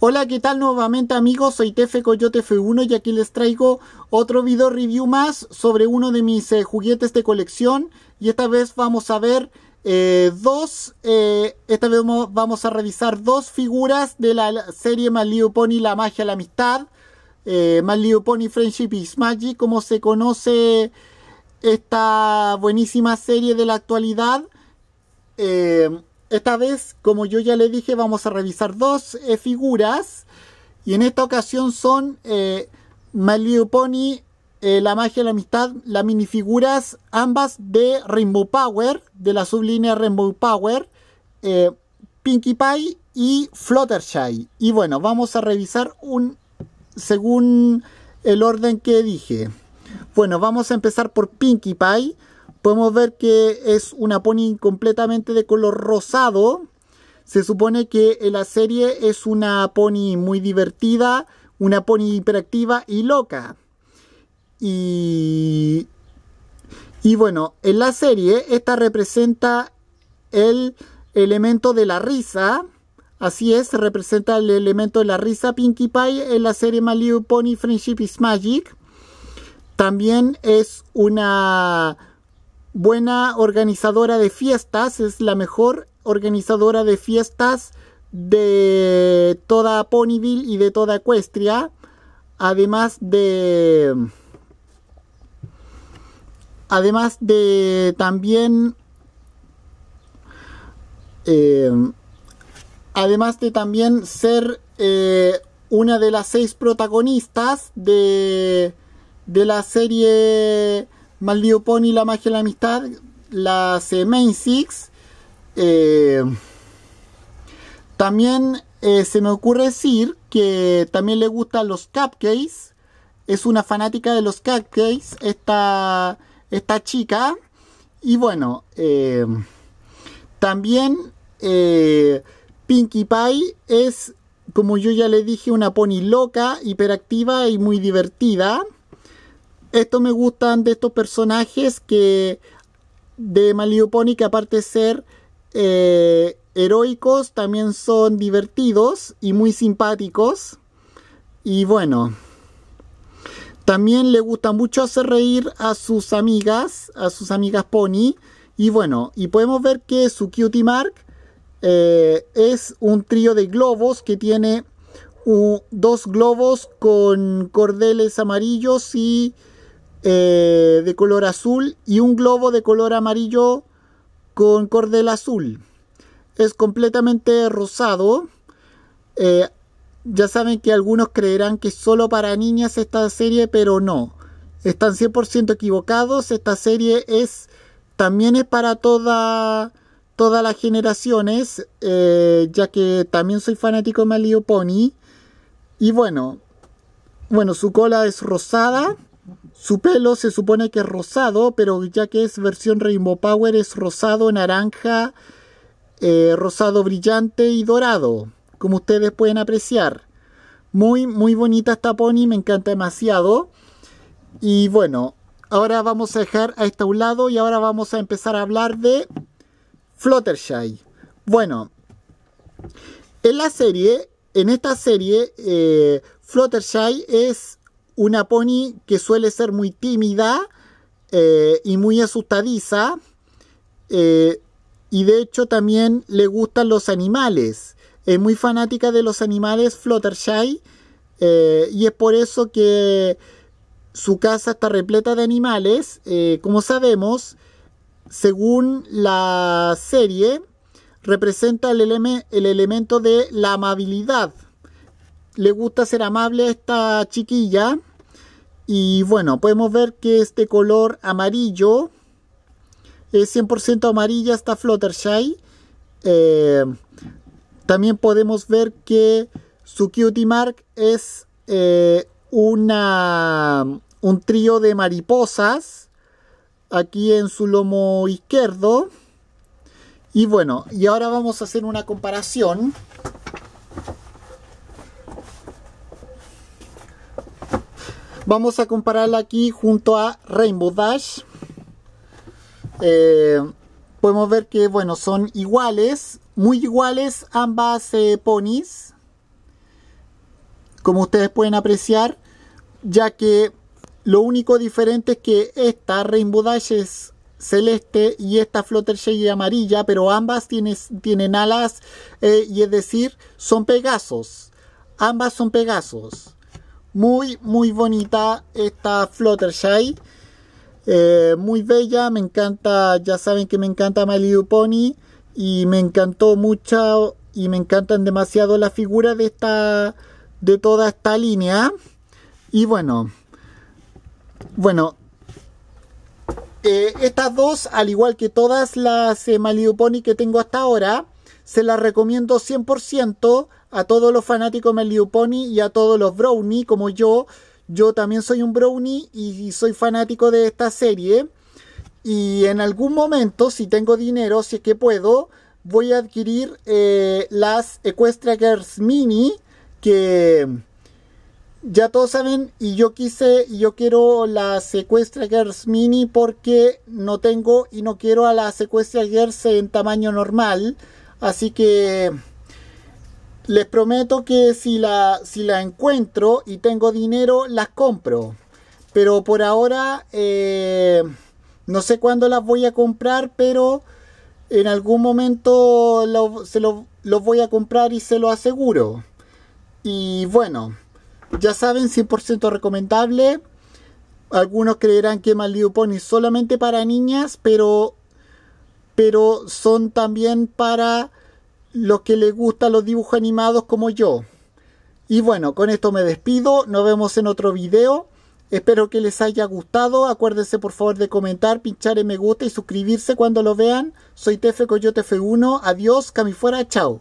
Hola, ¿qué tal nuevamente amigos? Soy Tefe Coyote F1 y aquí les traigo otro video review más sobre uno de mis eh, juguetes de colección y esta vez vamos a ver eh, dos, eh, esta vez vamos a revisar dos figuras de la serie My Pony La Magia la Amistad, eh, Pony Friendship is Magic, como se conoce esta buenísima serie de la actualidad. Eh, esta vez, como yo ya le dije, vamos a revisar dos eh, figuras. Y en esta ocasión son eh, Little Pony, eh, La Magia de la Amistad, las minifiguras, ambas de Rainbow Power, de la sublínea Rainbow Power, eh, Pinkie Pie y Fluttershy. Y bueno, vamos a revisar un según el orden que dije. Bueno, vamos a empezar por Pinkie Pie podemos ver que es una pony completamente de color rosado. Se supone que en la serie es una pony muy divertida, una pony hiperactiva y loca. Y, bueno, en la serie esta representa el elemento de la risa. Así es, representa el elemento de la risa Pinkie Pie en la serie My Pony Friendship is Magic. También es una buena organizadora de fiestas, es la mejor organizadora de fiestas de toda Ponyville y de toda Ecuestria, además de además de también eh, además de también ser eh, una de las seis protagonistas de, de la serie Maldito Pony, La Magia de la Amistad, las eh, Main Six. Eh, también eh, se me ocurre decir que también le gustan los cupcakes. Es una fanática de los cupcakes, esta, esta chica. Y bueno, eh, también Pinkie Pie es, como yo ya le dije, una pony loca, hiperactiva y muy divertida esto me gustan de estos personajes que de Pony que aparte de ser eh, heroicos también son divertidos y muy simpáticos y bueno también le gusta mucho hacer reír a sus amigas a sus amigas pony y bueno y podemos ver que su cutie mark eh, es un trío de globos que tiene dos globos con cordeles amarillos y eh, de color azul y un globo de color amarillo con cordel azul. Es completamente rosado. Eh, ya saben que algunos creerán que es solo para niñas esta serie, pero no. Están 100% equivocados. Esta serie es también es para toda, todas las generaciones, eh, ya que también soy fanático de Malio Pony. Y bueno, bueno, su cola es rosada su pelo se supone que es rosado, pero ya que es versión Rainbow Power es rosado, naranja, eh, rosado brillante y dorado, como ustedes pueden apreciar. Muy, muy bonita esta pony, me encanta demasiado. Y bueno, ahora vamos a dejar a esta a un lado y ahora vamos a empezar a hablar de Fluttershy. Bueno, en la serie, en esta serie, eh, Fluttershy es una pony que suele ser muy tímida eh, y muy asustadiza. Eh, y de hecho también le gustan los animales. Es muy fanática de los animales, Fluttershy. Eh, y es por eso que su casa está repleta de animales. como sabemos, según la serie, representa el, el elemento de la amabilidad. Le gusta ser amable a esta chiquilla y bueno, podemos ver que este color amarillo es 100% amarilla está Fluttershy. Eh, también podemos ver que su Cutie Mark es eh, una, un trío de mariposas aquí en su lomo izquierdo. Y bueno, y ahora vamos a hacer una comparación. Vamos a compararla aquí junto a Rainbow Dash. Eh, podemos ver que, bueno, son iguales, muy iguales ambas eh, ponis. Como ustedes pueden apreciar, ya que lo único diferente es que esta Rainbow Dash es celeste y esta Fluttershy amarilla, pero ambas tienen, alas eh, y es decir, son Pegasos. Ambas son Pegasos. Muy, muy bonita esta Fluttershy. Eh, muy bella, me encanta, ya saben que me encanta My Little Pony. Y me encantó mucho y me encantan demasiado las figuras de esta, de toda esta línea. Y bueno, bueno, eh, estas dos, al igual que todas las eh, Pony que tengo hasta ahora, se las recomiendo 100% a todos los fanáticos de Pony y a todos los Brownie como yo. Yo también soy un Brownie y soy fanático de esta serie. Y en algún momento, si tengo dinero, si es que puedo, voy a adquirir eh, las Equestria Girls Mini que ya todos saben y yo quise y yo quiero las Equestria Girls Mini porque no tengo y no quiero a las Equestria Girls en tamaño normal así que les prometo que si la, si la encuentro y tengo dinero, las compro. Pero por ahora, eh, no sé cuándo las voy a comprar, pero en algún momento se los voy a comprar y se lo aseguro. Y bueno, ya saben, 100% recomendable. Algunos creerán que Maldito Pony es solamente para niñas, pero, pero son también para los que les gustan los dibujos animados como yo. Y bueno, con esto me despido, nos vemos en otro video. Espero que les haya gustado, acuérdense por favor de comentar, pinchar en me gusta y suscribirse cuando lo vean. Soy Tefe Coyote F1, adiós, cami fuera, chao.